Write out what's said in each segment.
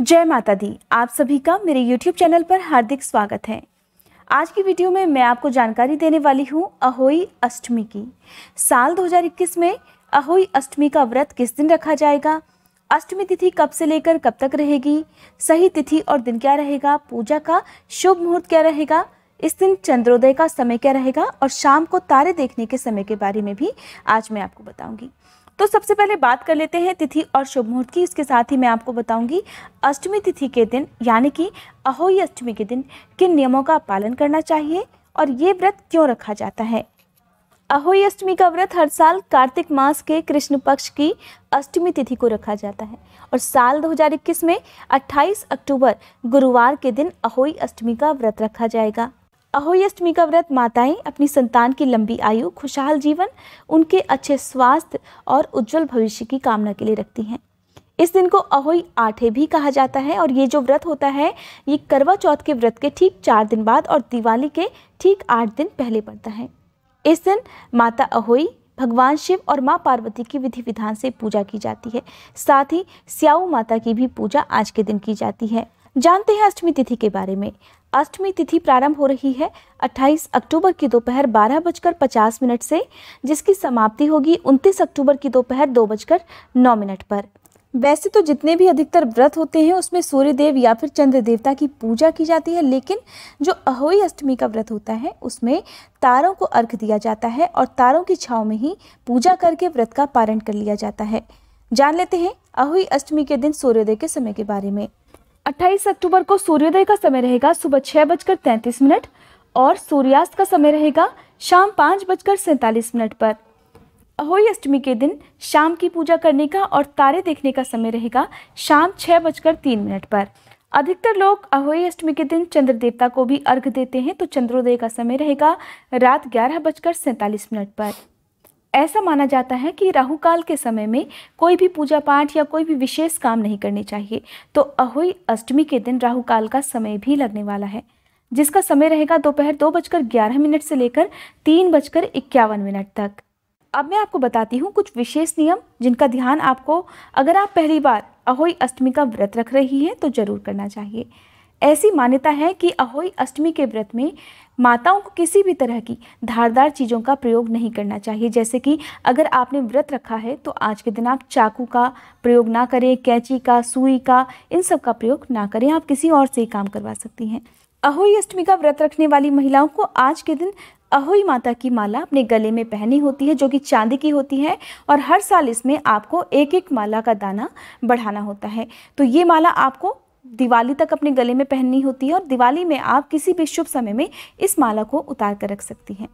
जय माता दी आप सभी का मेरे YouTube चैनल पर हार्दिक स्वागत है आज की वीडियो में मैं आपको जानकारी देने वाली हूँ अहोई अष्टमी की साल 2021 में अहोई अष्टमी का व्रत किस दिन रखा जाएगा अष्टमी तिथि कब से लेकर कब तक रहेगी सही तिथि और दिन क्या रहेगा पूजा का शुभ मुहूर्त क्या रहेगा इस दिन चंद्रोदय का समय क्या रहेगा और शाम को तारे देखने के समय के बारे में भी आज मैं आपको बताऊंगी तो सबसे पहले बात कर लेते हैं तिथि और शुभ मुहूर्त की इसके साथ ही मैं आपको बताऊंगी अष्टमी तिथि के दिन यानी कि अहोई अष्टमी के दिन किन नियमों का पालन करना चाहिए और ये व्रत क्यों रखा जाता है अहोई अष्टमी का व्रत हर साल कार्तिक मास के कृष्ण पक्ष की अष्टमी तिथि को रखा जाता है और साल 2021 में 28 अक्टूबर गुरुवार के दिन अहोई अष्टमी का व्रत रखा जाएगा अहोई अष्टमी का व्रत माताएं अपनी संतान की लंबी आयु खुशहाल जीवन उनके अच्छे स्वास्थ्य और उज्जवल भविष्य की कामना के लिए रखती हैं इस दिन को अहोई आठे भी कहा जाता है और ये जो व्रत होता है ये करवा चौथ के व्रत के ठीक चार दिन बाद और दिवाली के ठीक आठ दिन पहले पड़ता है इस दिन माता अहोई भगवान शिव और माँ पार्वती की विधि विधान से पूजा की जाती है साथ ही स्याऊ माता की भी पूजा आज के दिन की जाती है जानते हैं अष्टमी तिथि के बारे में अष्टमी तिथि प्रारंभ हो रही है 28 अक्टूबर की दोपहर बारह बजकर पचास मिनट से जिसकी समाप्ति होगी 29 अक्टूबर की दोपहर दो बजकर नौ मिनट पर वैसे तो जितने भी अधिकतर व्रत होते हैं उसमें सूर्य देव या फिर चंद्र देवता की पूजा की जाती है लेकिन जो अहोई अष्टमी का व्रत होता है उसमें तारों को अर्घ दिया जाता है और तारों की छाव में ही पूजा करके व्रत का पारण कर लिया जाता है जान लेते हैं अहोई अष्टमी के दिन सूर्योदय के समय के बारे में 28 अक्टूबर को सूर्योदय का समय रहेगा सुबह छः बजकर तैंतीस मिनट और सूर्यास्त का समय रहेगा शाम पाँच बजकर सैंतालीस मिनट पर अहोई अष्टमी के दिन शाम की पूजा करने का और तारे देखने का समय रहेगा शाम छः बजकर तीन मिनट पर अधिकतर लोग अहोई अष्टमी के दिन चंद्र देवता को भी अर्घ देते हैं तो चंद्रोदय का समय रहेगा रात ग्यारह बजकर सैंतालीस मिनट पर ऐसा माना जाता है कि राहु काल के समय में कोई भी पूजा पाठ या कोई भी विशेष काम नहीं करने चाहिए तो अहोई अष्टमी के दिन राहु काल का समय भी लगने वाला है जिसका समय रहेगा दोपहर दो बजकर ग्यारह मिनट से लेकर तीन बजकर इक्यावन मिनट तक अब मैं आपको बताती हूँ कुछ विशेष नियम जिनका ध्यान आपको अगर आप पहली बार अहोई अष्टमी का व्रत रख रही है तो ज़रूर करना चाहिए ऐसी मान्यता है कि अहोई अष्टमी के व्रत में माताओं को किसी भी तरह की धारदार चीज़ों का प्रयोग नहीं करना चाहिए जैसे कि अगर आपने व्रत रखा है तो आज के दिन आप चाकू का प्रयोग ना करें कैंची का सुई का इन सब का प्रयोग ना करें आप किसी और से काम करवा सकती हैं अहोई अष्टमी का व्रत रखने वाली महिलाओं को आज के दिन अहोई माता की माला अपने गले में पहनी होती है जो कि चांदी की होती है और हर साल इसमें आपको एक एक माला का दाना बढ़ाना होता है तो ये माला आपको दिवाली तक अपने गले में पहननी होती है और दिवाली में आप किसी भी शुभ समय में इस माला को उतार कर रख सकती हैं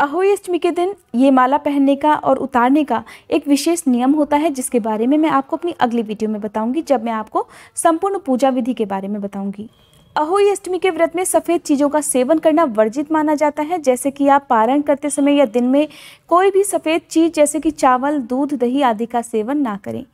अहोई अष्टमी के दिन ये माला पहनने का और उतारने का एक विशेष नियम होता है जिसके बारे में मैं आपको अपनी अगली वीडियो में बताऊंगी जब मैं आपको संपूर्ण पूजा विधि के बारे में बताऊंगी अहोई अष्टमी के व्रत में सफ़ेद चीज़ों का सेवन करना वर्जित माना जाता है जैसे कि आप पारण करते समय या दिन में कोई भी सफ़ेद चीज़ जैसे कि चावल दूध दही आदि का सेवन ना करें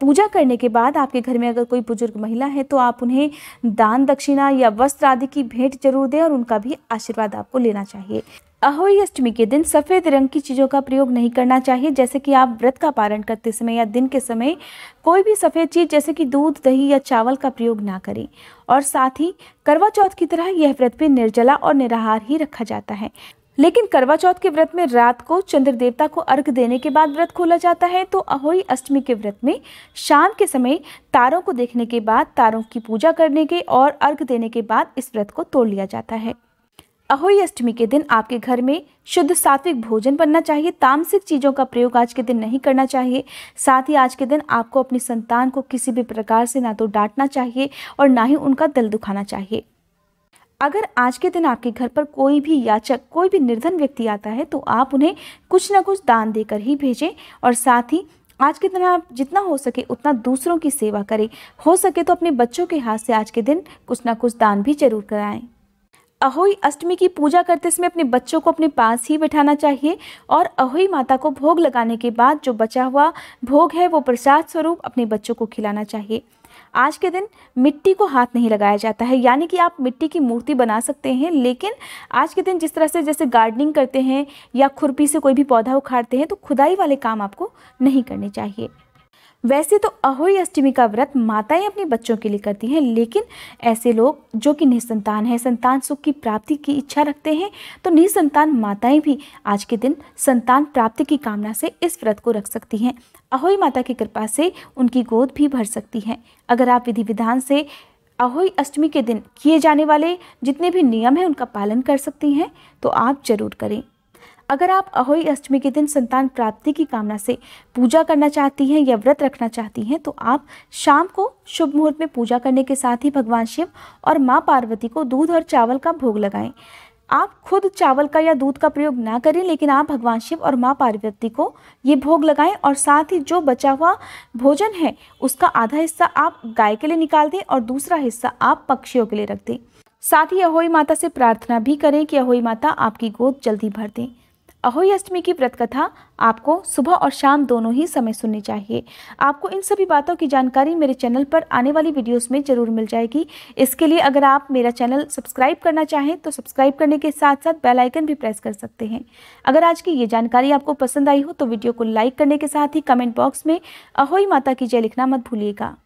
पूजा करने के बाद आपके घर में अगर कोई बुजुर्ग महिला है तो आप उन्हें दान दक्षिणा या वस्त्र आदि की भेंट जरूर दें और उनका भी आशीर्वाद आपको लेना चाहिए अहोई अष्टमी के दिन सफ़ेद रंग की चीज़ों का प्रयोग नहीं करना चाहिए जैसे कि आप व्रत का पारण करते समय या दिन के समय कोई भी सफ़ेद चीज़ जैसे कि दूध दही या चावल का प्रयोग ना करें और साथ ही करवा चौथ की तरह यह व्रत भी निर्जला और निराहार ही रखा जाता है लेकिन करवा चौथ के व्रत में रात को चंद्र देवता को अर्घ देने के बाद व्रत खोला जाता है तो अहोई अष्टमी के व्रत में शाम के समय तारों को देखने के बाद तारों की पूजा करने के और अर्घ देने के बाद इस व्रत को तोड़ लिया जाता है अहोई अष्टमी के दिन आपके घर में शुद्ध सात्विक भोजन बनना चाहिए तामसिक चीज़ों का प्रयोग आज के दिन नहीं करना चाहिए साथ ही आज के दिन आपको अपनी संतान को किसी भी प्रकार से ना तो डांटना चाहिए और ना ही उनका दिल दुखाना चाहिए अगर आज के दिन आपके घर पर कोई भी याचक कोई भी निर्धन व्यक्ति आता है तो आप उन्हें कुछ ना कुछ दान देकर ही भेजें और साथ ही आज के दिन आप जितना हो सके उतना दूसरों की सेवा करें हो सके तो अपने बच्चों के हाथ से आज के दिन कुछ ना कुछ दान भी जरूर कराएं अहोई अष्टमी की पूजा करते समय अपने बच्चों को अपने पास ही बैठाना चाहिए और अहोई माता को भोग लगाने के बाद जो बचा हुआ भोग है वो प्रसाद स्वरूप अपने बच्चों को खिलाना चाहिए आज के दिन मिट्टी को हाथ नहीं लगाया जाता है यानी कि आप मिट्टी की मूर्ति बना सकते हैं लेकिन आज के दिन जिस तरह से जैसे गार्डनिंग करते हैं या खुरपी से कोई भी पौधा उखाड़ते हैं तो खुदाई वाले काम आपको नहीं करने चाहिए वैसे तो अहोई अष्टमी का व्रत माताएं अपने बच्चों के लिए करती हैं लेकिन ऐसे लोग जो कि निसंतान हैं संतान सुख की प्राप्ति की इच्छा रखते हैं तो निसंतान माताएं भी आज के दिन संतान प्राप्ति की कामना से इस व्रत को रख सकती हैं अहोई माता की कृपा से उनकी गोद भी भर सकती हैं अगर आप विधि विधान से अहोई अष्टमी के दिन किए जाने वाले जितने भी नियम हैं उनका पालन कर सकती हैं तो आप जरूर करें अगर आप अहोई अष्टमी के दिन संतान प्राप्ति की कामना से पूजा करना चाहती हैं या व्रत रखना चाहती हैं तो आप शाम को शुभ मुहूर्त में पूजा करने के साथ ही भगवान शिव और माँ पार्वती को दूध और चावल का भोग लगाएं आप खुद चावल का या दूध का प्रयोग ना करें लेकिन आप भगवान शिव और माँ पार्वती को ये भोग लगाएं और साथ ही जो बचा हुआ भोजन है उसका आधा हिस्सा आप गाय के लिए निकाल दें और दूसरा हिस्सा आप पक्षियों के लिए रख दें साथ ही अहोई माता से प्रार्थना भी करें कि अहोई माता आपकी गोद जल्दी भर दें अहोई अष्टमी की व्रत कथा आपको सुबह और शाम दोनों ही समय सुननी चाहिए आपको इन सभी बातों की जानकारी मेरे चैनल पर आने वाली वीडियोस में जरूर मिल जाएगी इसके लिए अगर आप मेरा चैनल सब्सक्राइब करना चाहें तो सब्सक्राइब करने के साथ साथ बेल आइकन भी प्रेस कर सकते हैं अगर आज की ये जानकारी आपको पसंद आई हो तो वीडियो को लाइक करने के साथ ही कमेंट बॉक्स में अहोई माता की जय लिखना मत भूलिएगा